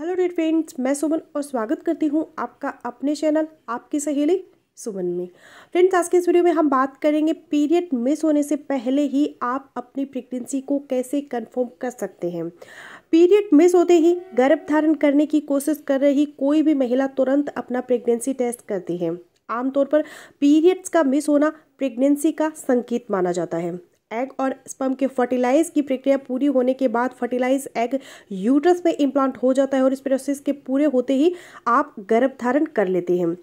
hello date friends मैं सुमन और स्वागत करती हूँ आपका अपने चैनल आपकी सहेली सुमन में फ्रेंड्स आज के इस वीडियो में हम बात करेंगे पीरियड मिस होने से पहले ही आप अपनी प्रेगनेंसी को कैसे कंफर्म कर सकते हैं पीरियड मिस होते ही गर्भ धारण करने की कोशिश कर रही कोई भी महिला तुरंत अपना प्रेगनेंसी टेस्ट करती है आमतौर पर पीरियड्स का मिस होना प्रेगनेंसी का संकेत माना जाता है एग और स्पम के फर्टिलाइज की प्रक्रिया पूरी होने के बाद फर्टिलाइज एग यूट्रस में इम्प्लांट हो जाता है और इस प्रोसेस के पूरे होते ही आप गर्भ धारण कर लेते हैं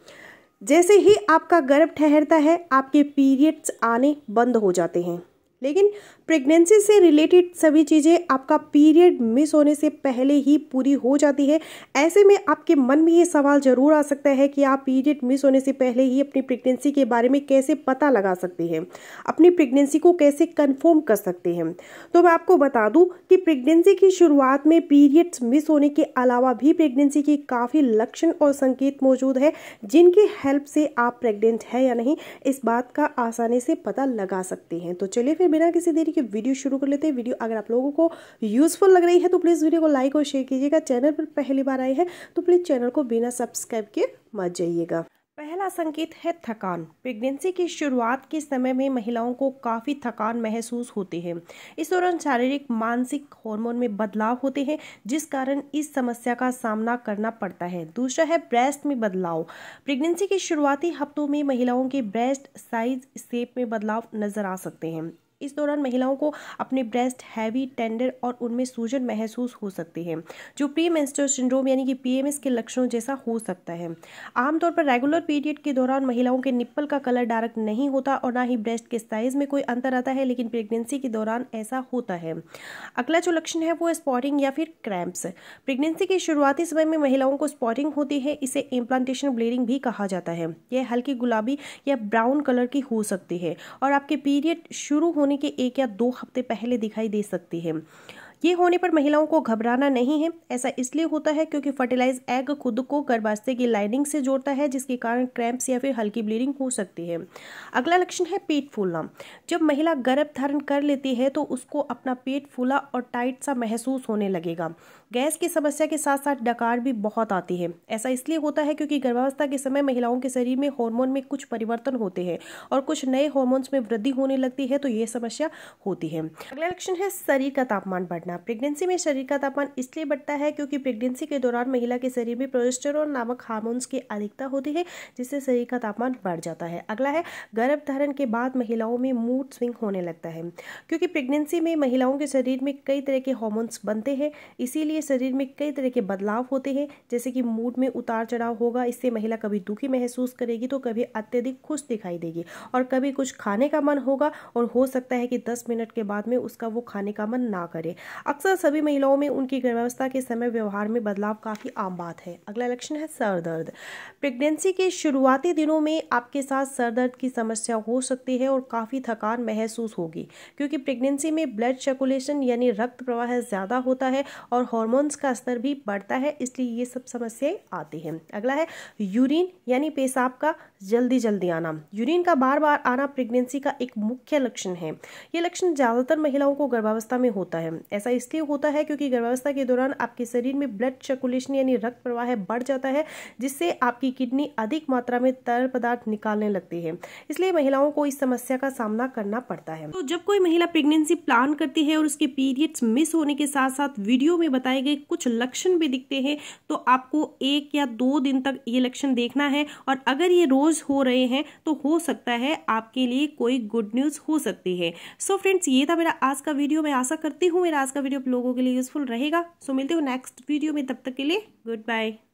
जैसे ही आपका गर्भ ठहरता है आपके पीरियड्स आने बंद हो जाते हैं लेकिन प्रेगनेंसी से रिलेटेड सभी चीज़ें आपका पीरियड मिस होने से पहले ही पूरी हो जाती है ऐसे में आपके मन में ये सवाल ज़रूर आ सकता है कि आप पीरियड मिस होने से पहले ही अपनी प्रेगनेंसी के बारे में कैसे पता लगा सकते हैं अपनी प्रेगनेंसी को कैसे कन्फर्म कर सकते हैं तो मैं आपको बता दूँ कि प्रेगनेंसी की शुरुआत में पीरियड्स मिस होने के अलावा भी प्रेगनेंसी के काफ़ी लक्षण और संकेत मौजूद है जिनकी हेल्प से आप प्रेग्नेंट है या नहीं इस बात का आसानी से पता लगा सकते हैं तो चलिए फिर बिना किसी देरी देखिए वीडियो शुरू कर लेते हैं वीडियो अगर आप लोगों को यूज़फुल लग रही है तो प्लीज़ वीडियो को लाइक और शेयर कीजिएगा चैनल पर पहली बार आए हैं तो प्लीज़ चैनल को बिना सब्सक्राइब के मत जाइएगा पहला संकेत है थकान प्रेगनेंसी की शुरुआत के समय में महिलाओं को काफ़ी थकान महसूस होती है इस दौरान शारीरिक मानसिक हार्मोन में बदलाव होते हैं जिस कारण इस समस्या का सामना करना पड़ता है दूसरा है ब्रेस्ट में बदलाव प्रेगनेंसी के शुरुआती हफ्तों में महिलाओं के ब्रेस्ट साइज शेप में बदलाव नजर आ सकते हैं इस दौरान महिलाओं को अपने ब्रेस्ट हैवी टेंडर और उनमें सूजन महसूस हो सकती है जो प्री मेंस्ट्रुअल सिंड्रोम यानी कि पीएमएस के लक्षणों जैसा हो सकता है आमतौर पर रेगुलर पीरियड के दौरान महिलाओं के निप्पल का कलर डार्क नहीं होता और ना ही ब्रेस्ट के साइज में कोई अंतर आता है लेकिन प्रेगनेंसी के दौरान ऐसा होता है अगला जो लक्षण है वो स्पॉटिंग या फिर क्रैम्प्स प्रेगनेंसी के शुरुआती समय में महिलाओं को स्पॉटिंग होती है इसे इम्प्लांटेशन ब्लीडिंग भी कहा जाता है यह हल्की गुलाबी या ब्राउन कलर की हो सकती है और आपके पीरियड शुरू होने होने के एक या दो हफ्ते पहले दिखाई दे सकती है ये होने पर महिलाओं को घबराना नहीं है ऐसा इसलिए होता है क्योंकि फर्टिलाइज एग खुद को गर्भाशय की लाइनिंग से जोड़ता है जिसके कारण क्रैम्प्स या फिर हल्की ब्लीडिंग हो सकती है अगला लक्षण है पेट फूलना जब महिला गर्भ धारण कर लेती है तो उसको अपना पेट फूला और टाइट सा महसूस होने लगेगा गैस की समस्या के साथ साथ डकार भी बहुत आती है ऐसा इसलिए होता है क्योंकि गर्भावस्था के समय महिलाओं के शरीर में हार्मोन में कुछ परिवर्तन होते हैं और कुछ नए हार्मोन्स में वृद्धि होने लगती है तो ये समस्या होती है अगला लक्षण है शरीर का तापमान बढ़ना बढ़ना प्रेगनेंसी में शरीर का तापमान इसलिए बढ़ता है क्योंकि प्रेगनेंसी के दौरान महिला के शरीर में प्रोजेस्टेरोन नामक हार्मोन्स की अधिकता होती है जिससे शरीर का तापमान बढ़ जाता है अगला है गर्भधारण के बाद महिलाओं में मूड स्विंग होने लगता है क्योंकि प्रेगनेंसी में महिलाओं के शरीर में कई तरह के हॉर्मोन्स बनते हैं इसीलिए शरीर में कई तरह के बदलाव होते हैं जैसे कि मूड में उतार चढ़ाव होगा इससे महिला कभी दुखी महसूस करेगी तो कभी अत्यधिक खुश दिखाई देगी और कभी कुछ खाने का मन होगा और हो सकता है कि दस मिनट के बाद में उसका वो खाने का मन ना करे अक्सर सभी महिलाओं में उनकी गर्भावस्था के समय व्यवहार में बदलाव काफ़ी आम बात है अगला लक्षण है सर दर्द प्रेगनेंसी के शुरुआती दिनों में आपके साथ सर दर्द की समस्या हो सकती है और काफ़ी थकान महसूस होगी क्योंकि प्रेगनेंसी में ब्लड सर्कुलेशन यानी रक्त प्रवाह ज़्यादा होता है और हॉर्मोन्स का स्तर भी बढ़ता है इसलिए ये सब समस्याएं आती हैं अगला है यूरिन यानी पेशाब का जल्दी जल्दी आना यूरिन का बार बार आना प्रेगनेंसी का एक मुख्य लक्षण है ये लक्षण ज़्यादातर महिलाओं को गर्भावस्था में होता है ऐसा ऐसा इसलिए होता है क्योंकि गर्भावस्था के दौरान आपके शरीर में ब्लड सर्कुलेशन यानी रक्त प्रवाह बढ़ जाता है जिससे आपकी किडनी अधिक मात्रा में तरल पदार्थ निकालने लगती है इसलिए महिलाओं को इस समस्या का सामना करना पड़ता है तो जब कोई महिला प्रेगनेंसी प्लान करती है और उसके पीरियड्स मिस होने के साथ साथ वीडियो में बताए गए कुछ लक्षण भी दिखते हैं तो आपको एक या दो दिन तक ये लक्षण देखना है और अगर ये रोज हो रहे हैं तो हो सकता है आपके लिए कोई गुड न्यूज हो सकती है सो so फ्रेंड्स ये था मेरा आज का वीडियो मैं आशा करती हूँ मेरा आज का वीडियो आप लोगों के लिए यूजफुल रहेगा सो मिलते हो नेक्स्ट वीडियो में तब तक के लिए गुड बाय